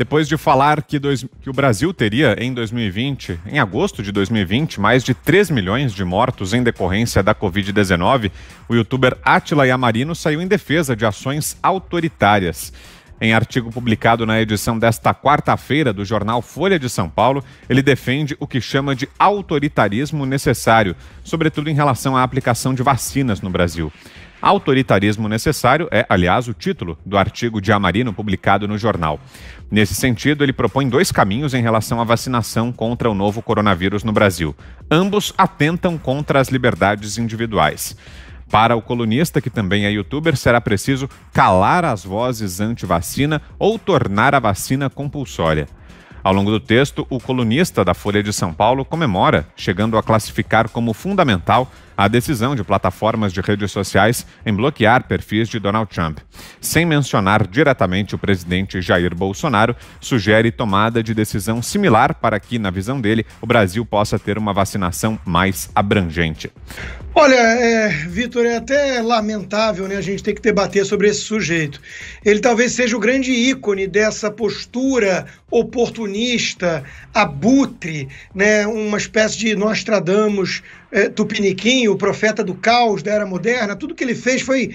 Depois de falar que, dois, que, o Brasil teria, em 2020, em agosto de 2020, mais de 3 milhões de mortos em decorrência da Covid-19, o youtuber Atila Yamarino saiu em defesa de ações autoritárias. Em artigo publicado na edição desta quarta-feira do jornal Folha de São Paulo, ele defende o que chama de autoritarismo necessário, sobretudo em relação à aplicação de vacinas no Brasil. Autoritarismo necessário é, aliás, o título do artigo de Amarino publicado no jornal. Nesse sentido, ele propõe dois caminhos em relação à vacinação contra o novo coronavírus no Brasil. Ambos atentam contra as liberdades individuais. Para o colunista, que também é youtuber, será preciso calar as vozes anti-vacina ou tornar a vacina compulsória. Ao longo do texto, o colunista da Folha de São Paulo comemora, chegando a classificar como fundamental a decisão de plataformas de redes sociais em bloquear perfis de Donald Trump. Sem mencionar diretamente o presidente Jair Bolsonaro, sugere tomada de decisão similar para que, na visão dele, o Brasil possa ter uma vacinação mais abrangente. Olha, é, Vitor, é até lamentável né, a gente ter que debater sobre esse sujeito. Ele talvez seja o grande ícone dessa postura oportunista, abutre, né, uma espécie de Nostradamus é, Tupiniquim, o profeta do caos da era moderna, tudo que ele fez foi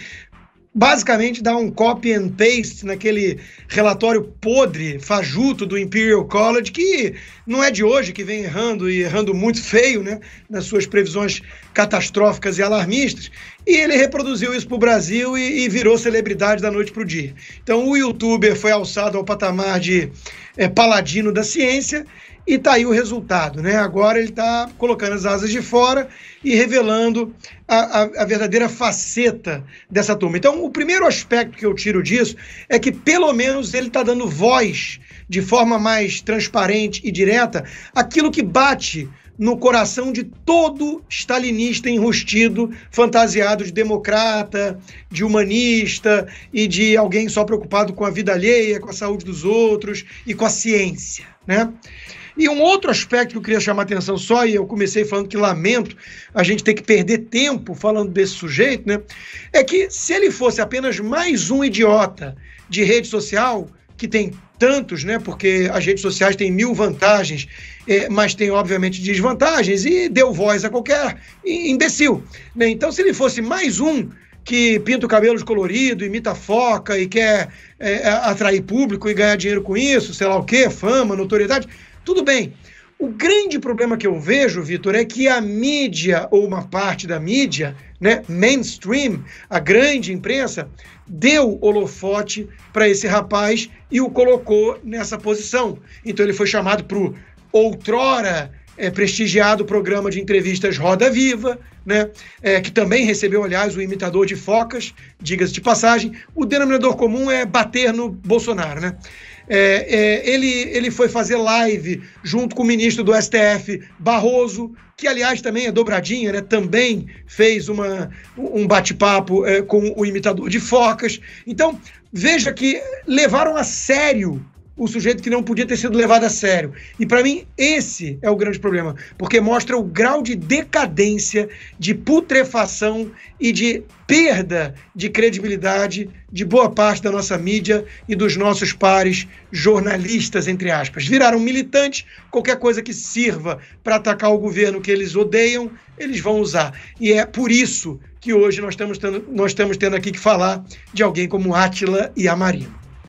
basicamente dar um copy and paste naquele relatório podre, fajuto do Imperial College, que não é de hoje, que vem errando e errando muito feio, né, nas suas previsões catastróficas e alarmistas. E ele reproduziu isso para o Brasil e, e, virou celebridade da noite para o dia. Então, o youtuber foi alçado ao patamar de é, paladino da ciência e tá aí o resultado, né? Agora ele está colocando as asas de fora e revelando a, a, a, verdadeira faceta dessa turma. Então, o primeiro aspecto que eu tiro disso é que pelo menos ele está dando voz de forma mais transparente e direta aquilo que bate no coração de todo stalinista enrustido, fantasiado de democrata, de humanista e de alguém só preocupado com a vida alheia, com a saúde dos outros e com a ciência, né? E um outro aspecto que eu queria chamar a atenção só, e eu comecei falando que lamento a gente ter que perder tempo falando desse sujeito, né? É que se ele fosse apenas mais um idiota de rede social, que tem tantos, né? Porque as redes sociais têm mil vantagens, é, mas tem, obviamente, desvantagens, e deu voz a qualquer imbecil. Né? Então, se ele fosse mais um que pinta o cabelo de colorido, imita foca e quer é, atrair público e ganhar dinheiro com isso, sei lá o quê, fama, notoriedade, tudo bem. O grande problema que eu vejo, Vitor, é que a mídia, ou uma parte da mídia, né, mainstream, a grande imprensa, deu holofote para esse rapaz e o colocou nessa posição. Então ele foi chamado para o outrora é, prestigiado programa de entrevistas Roda Viva, né? É, que também recebeu, aliás, o imitador de focas, diga-se de passagem. O denominador comum é bater no Bolsonaro. Né? É, é ele, ele foi fazer live junto com o ministro do STF, Barroso, que, aliás, também é dobradinha, né? também fez uma, um bate-papo é, com o imitador de focas. Então, veja que levaram a sério o sujeito que não podia ter sido levado a sério. E para mim, esse é o grande problema, porque mostra o grau de decadência, de putrefação e de perda de credibilidade de boa parte da nossa mídia e dos nossos pares jornalistas, entre aspas. Viraram militantes, qualquer coisa que sirva para atacar o governo que eles odeiam, eles vão usar. E é por isso que hoje nós estamos tendo, nós estamos tendo aqui que falar de alguém como Átila e Amarino.